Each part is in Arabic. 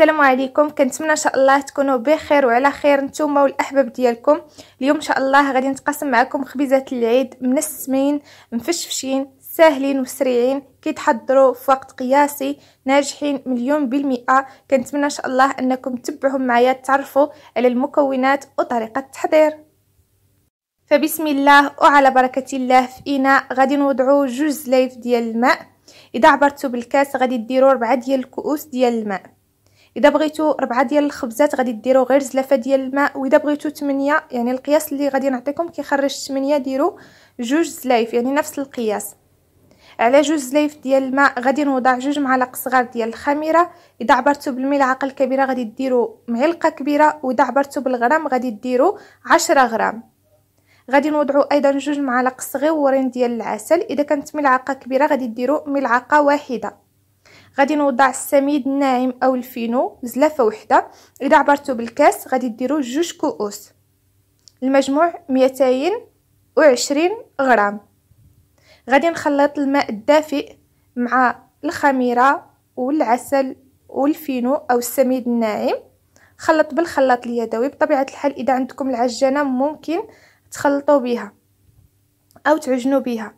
السلام عليكم كنتمنى ان شاء الله تكونوا بخير وعلى خير نتوما والاحباب ديالكم اليوم ان شاء الله غادي نتقاسم معكم خبيزات العيد منسمين مفشفشين ساهلين وسريعين كيتحضروا في وقت قياسي ناجحين مليون بالمئة كنتمنى ان شاء الله انكم تبعهم معايا تعرفوا على المكونات وطريقة التحضير فبسم الله وعلى بركة الله في إناء غادي نوضعوا جوج زلايف ديال الماء إذا عبرتوا بالكاس غادي ديروا ربعة ديال الكؤوس ديال الماء اذا بغيتو ربعة ديال الخبزات غادي ديروا غير زلافه ديال الماء واذا بغيتو 8 يعني القياس اللي غادي نعطيكم كيخرج 8 ديروا جوج زلايف يعني نفس القياس على جوج زلايف ديال الماء غادي نوضع جوج معالق صغار ديال الخميره اذا عبرتو بالملعقه الكبيره غادي ديروا معلقه كبيره واذا عبرتو بالغرام غادي ديروا 10 غرام غادي نوضعوا ايضا جوج معالق صغيورين ديال العسل اذا كانت ملعقه كبيره غادي ديروا ملعقه واحده غادي نوضع السميد الناعم او الفينو زلافه وحده اذا عبرتو بالكاس غادي ديروا جوج كؤوس المجموع 220 غرام غادي نخلط الماء الدافئ مع الخميره والعسل والفينو او السميد الناعم خلط بالخلاط اليدوي بطبيعه الحال اذا عندكم العجانه ممكن تخلطوا بها او تعجنوا بها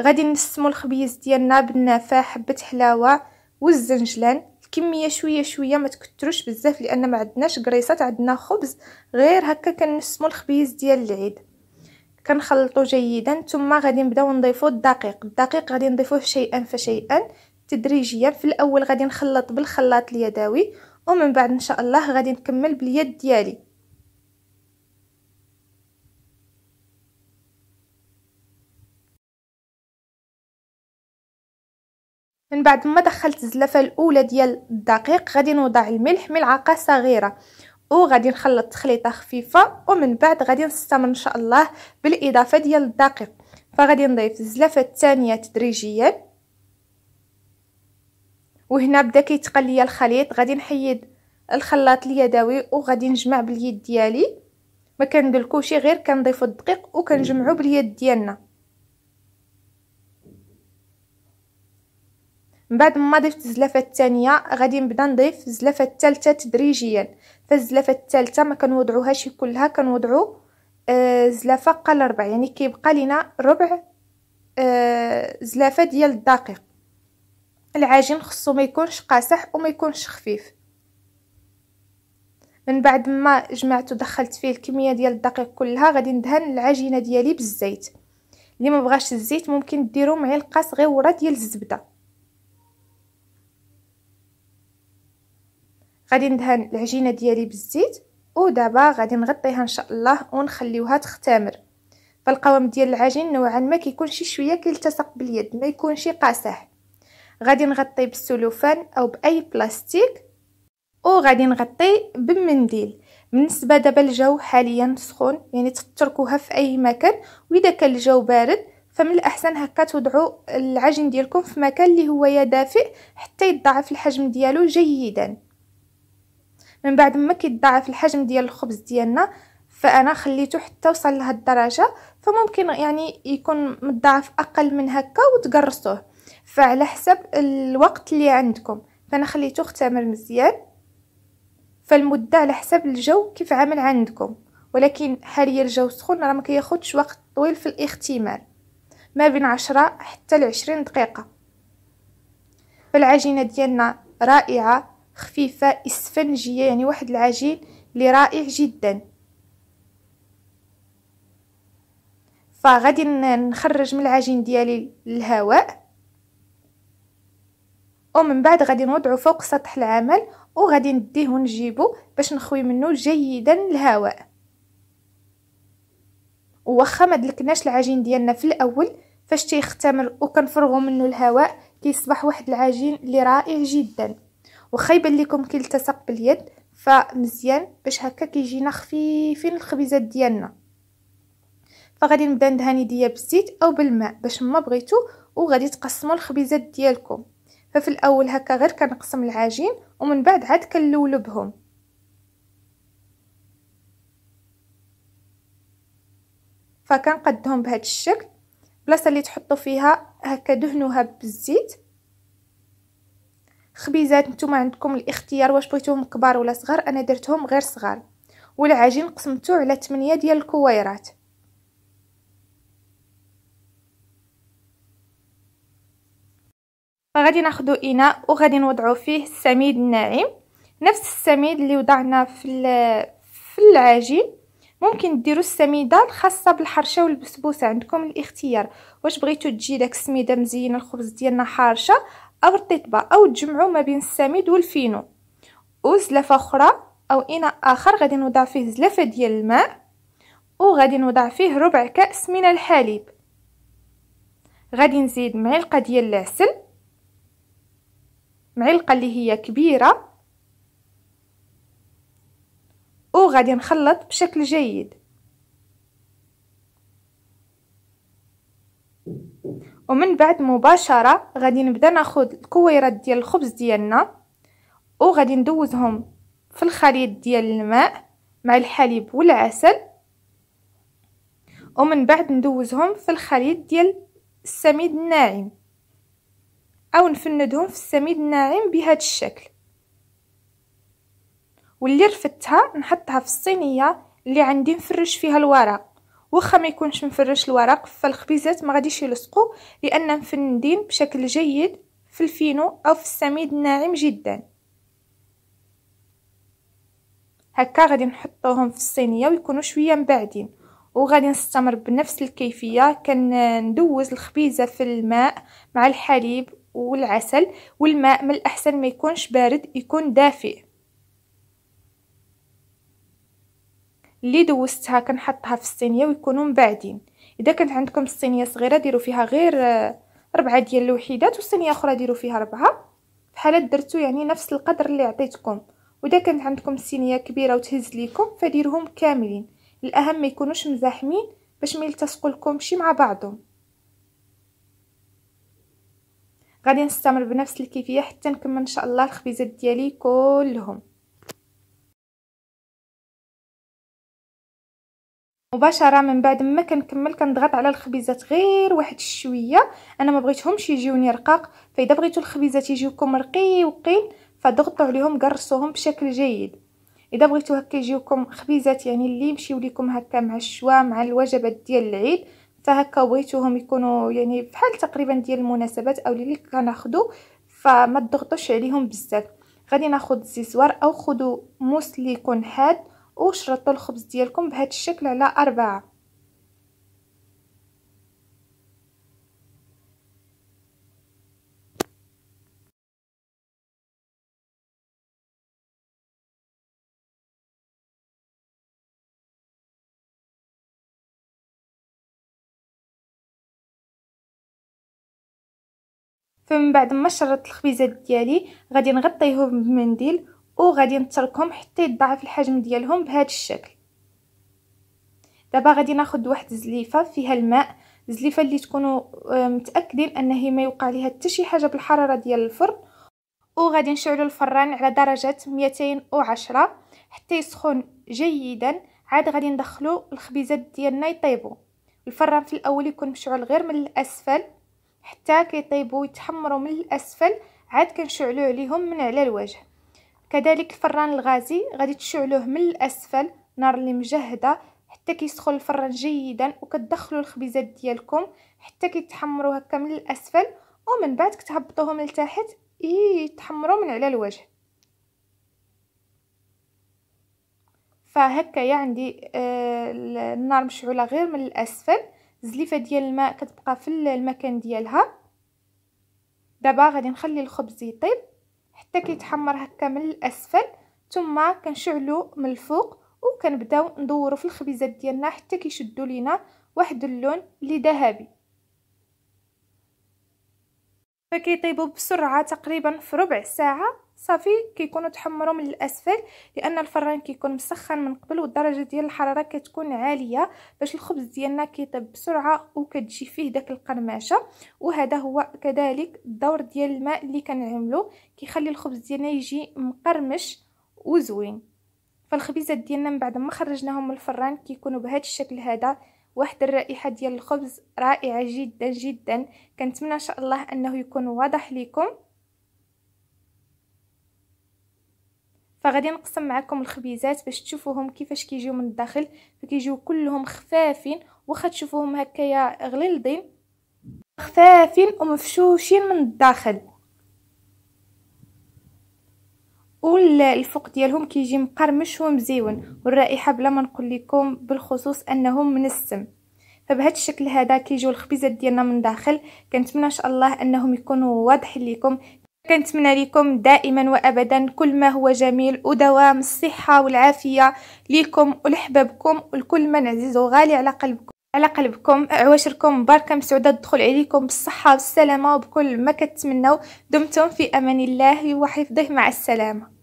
غادي نسمو الخبيز ديالنا بالنافع حبه حلاوه والزنجلان الكميه شويه شويه ما تكتروش بزاف لان ما عدناش كريصات عندنا خبز غير هكا كنسمو الخبيز ديال العيد كنخلطو جيدا ثم غادي نبداو نضيفو الدقيق الدقيق غادي نضيفوه شيئا فشيئا تدريجيا في الاول غادي نخلط بالخلاط اليدوي ومن بعد ان شاء الله غادي نكمل باليد ديالي من بعد ما دخلت الزلافه الاولى ديال الدقيق غادي نوضع الملح ملعقه صغيره وغادي نخلط تخليطه خفيفه ومن بعد غادي نستمر ان شاء الله بالاضافه ديال الدقيق فغادي نضيف الزلافه الثانيه تدريجيا وهنا بدا كيتقل ليا الخليط غادي نحيد الخلاط اليدوي وغادي نجمع باليد ديالي ما كندلكوش غير كنضيفو الدقيق وكنجمعو باليد ديالنا من بعد ما ضفت الزلافه الثانيه غادي نبدا نضيف الزلافه الثالثه تدريجيا فالزلافه الثالثه ما كنوضعوهاش كلها كنوضعو آه زلافه قل ربع يعني كيبقى لينا ربع آه زلافه ديال الدقيق العجين خصو ما يكونش قاصح وما يكونش خفيف من بعد ما جمعت ودخلت فيه الكميه ديال الدقيق كلها غادي ندهن العجينه ديالي بالزيت اللي ما بغاش الزيت ممكن ديروا معلقه صغيره ديال الزبده غادي ندهن العجينه ديالي بالزيت ودابا غادي نغطيها ان شاء الله ونخليوها تختمر فالقوام ديال العجين نوعا ما كيكون شي شويه كيلتصق باليد ما يكونش قاصح غادي نغطي بالسلوفان او باي بلاستيك وغادي نغطي بمنديل بالنسبه دابا الجو حاليا سخون يعني تتركوها في اي مكان واذا كان الجو بارد فمن الاحسن هكا توضعوا العجين ديالكم في مكان اللي هو يا دافئ حتى يتضاعف الحجم ديالو جيدا من بعد ما كيتضاعف الحجم ديال الخبز ديالنا فانا خليته حتى وصل لهاد الدرجه فممكن يعني يكون متضاعف اقل من هكا وتقرصوه فعلى حسب الوقت اللي عندكم فانا خليته اختمر مزيان فالمده على حسب الجو كيف عامل عندكم ولكن حاليا الجو سخون راه ما كياخذش وقت طويل في الاختمار ما بين عشرة حتى لعشرين دقيقه فالعجينه ديالنا رائعه خفيفة إسفنجية يعني واحد العجين اللي رائع جدا فغادي نخرج من العجين ديالي الهواء ومن بعد غادي نوضعو فوق سطح العمل وغادي نديه ونجيبه باش نخوي منه جيدا الهواء واخا ما دلكناش العجين ديالنا في الاول فاش تيختمر وكنفرغوا منه الهواء كيصبح واحد العجين اللي رائع جدا وخا يبان لكم كيلتصق باليد فمزيان باش هكا كيجينا خفيفين الخبيزات ديالنا فغادي نبدا ندهن يديا بالزيت او بالماء باش ما بغيتو وغادي تقسموا الخبيزات ديالكم ففي الاول هكا غير كنقسم العجين ومن بعد عاد كنلولبهم بهم فكنقدهم بهذا الشكل بلاصه اللي تحطوا فيها هكا دهنوها بالزيت خبيزات نتوما عندكم الاختيار واش بغيتوهم كبار ولا صغار انا درتهم غير صغار والعجين قسمته على 8 ديال الكويرات غادي ناخذ اناء وغادي نوضعو فيه السميد الناعم نفس السميد اللي وضعنا في في العجين ممكن ديروا السميده الخاصه بالحرشه والبسبوسه عندكم الاختيار واش بغيتو تجي داك السميده مزينه الخبز ديالنا حارشه أو الرطبة أو تجمعوا ما بين السميد والفينو وزلافة أخرى أو إناء آخر غادي نوضع فيه زلافة ديال الماء وغادي نوضع فيه ربع كأس من الحليب غادي نزيد معلقة ديال العسل معلقة اللي هي كبيرة وغادي نخلط بشكل جيد ومن بعد مباشره غادي نبدا ناخذ الكويرات ديال الخبز ديالنا وغادي ندوزهم في الخليط ديال الماء مع الحليب والعسل ومن بعد ندوزهم في الخليط ديال السميد الناعم او نفندهم في السميد الناعم بهذا الشكل واللي رفدتها نحطها في الصينيه اللي عندي نفرش فيها الورق واخا ما يكونش مفرش الورق فالخبيزات ما غاديش يلصقوا لان مفندين بشكل جيد في الفينو او في السميد الناعم جدا هكا غادي نحطوهم في الصينيه ويكونوا شويه مبعدين وغادي نستمر بنفس الكيفيه كندوز الخبيزه في الماء مع الحليب والعسل والماء من الاحسن ما يكونش بارد يكون دافئ اللي دوزتها كنحطها في الصينيه ويكونوا مبعدين اذا كانت عندكم الصينيه صغيره ديروا فيها غير آه، ربعه ديال الوحيدات والصينيه اخرى ديروا فيها ربعه بحال درتو يعني نفس القدر اللي عطيتكم واذا كانت عندكم صينيه كبيره وتهز ليكم فديرهم كاملين الاهم ما يكونوش مزاحمين باش ما يلتصقوا لكم شي مع بعضهم غادي نستمر بنفس الكيفيه حتى نكمل ان شاء الله الخبيزات ديالي كلهم مباشره من بعد ما كنكمل كنضغط على الخبيزات غير واحد الشويه انا ما بغيتهمش يجيوني رقاق فاذا بغيتو الخبيزات يجيوكم وقيل فضغطوا عليهم قرصوهم بشكل جيد اذا بغيتو هكا يجيوكم خبيزات يعني اللي يمشيو ليكم هكا مع الشوا مع الوجبات ديال العيد فهكا بغيتوهم يكونوا يعني بحال تقريبا ديال المناسبات او اللي كناخذوا فما تضغطوش عليهم بزاف غادي ناخذ الززوار او خذوا موس اللي يكون حاد وشرطوا الخبز ديالكم بهذا الشكل على أربعة فمن بعد ما شرطت الخبيزات ديالي غادي نغطيهم بمنديل وغادي نتركهم حتى يتضاعف الحجم ديالهم بهذا الشكل دابا غادي ناخذ واحد الزليفه فيها الماء الزليفه اللي تكونوا آه، متاكدين انه ما يوقع ليها حتى شي حاجه بالحراره ديال الفرن وغادي نشعلوا الفران على درجه 210 حتى يسخن جيدا عاد غادي ندخلوا الخبيزات ديالنا يطيبوا الفران في الاول يكون مشعل غير من الاسفل حتى كيطيبوا يتحمروا من الاسفل عاد كنشعلوا عليهم من على الوجه كذلك الفران الغازي غادي تشعلوه من الاسفل نار اللي مجهده حتى كيسخن الفران جيدا وكتدخلوا الخبيزات ديالكم حتى كيتحمروا هكا من الاسفل ومن بعد كتهبطوهم لتحت يتحمروا إيه، من على الوجه فهكايا عندي آه، النار مشعوله غير من الاسفل زليفه ديال الماء كتبقى في المكان ديالها دابا غادي نخلي الخبز يطيب حتى كيتحمر هكا من الاسفل ثم كنشعلو من الفوق وكنبداو ندورو في الخبيزات ديالنا حتى كيشدو لينا واحد اللون اللي ذهبي فكيطيبوا بسرعه تقريبا في ربع ساعه صافي كيكونوا تحمروا من الاسفل لان الفران كيكون مسخن من قبل والدرجه ديال الحراره كتكون عاليه باش الخبز ديالنا كيطيب بسرعه وكتجي فيه داك القرمشه وهذا هو كذلك الدور ديال الماء اللي كنعملو كيخلي الخبز ديالنا يجي مقرمش وزوين فالخبيزات ديالنا من بعد ما خرجناهم من الفران كيكونوا بهذا الشكل هذا واحد الرائحه ديال الخبز رائعه جدا جدا كنتمنى ان شاء الله انه يكون واضح لكم فغادي نقسم معكم الخبيزات باش تشوفوهم كيفاش كيجيو من الداخل فكيجيو كلهم خفافين واخا تشوفوهم هكايا غليظين خفافين ومفشوشين من الداخل والفوق ديالهم كيجي مقرمش ومزيون والرائحه بلا ما نقول لكم بالخصوص انهم منسم فبهذا الشكل هذا كيجيو الخبيزات ديالنا من داخل كنتمنى ان شاء الله انهم يكونوا واضحين لكم كنتمنى لكم دائما وابدا كل ما هو جميل ودوام الصحه والعافيه لكم ولحبابكم ولكل من عزيز غالي على قلبكم على قلبكم عواشركم مباركه مسعوده تدخل عليكم بالصحه والسلامه وبكل ما كتمنوا دمتم في امان الله وحفظه مع السلامه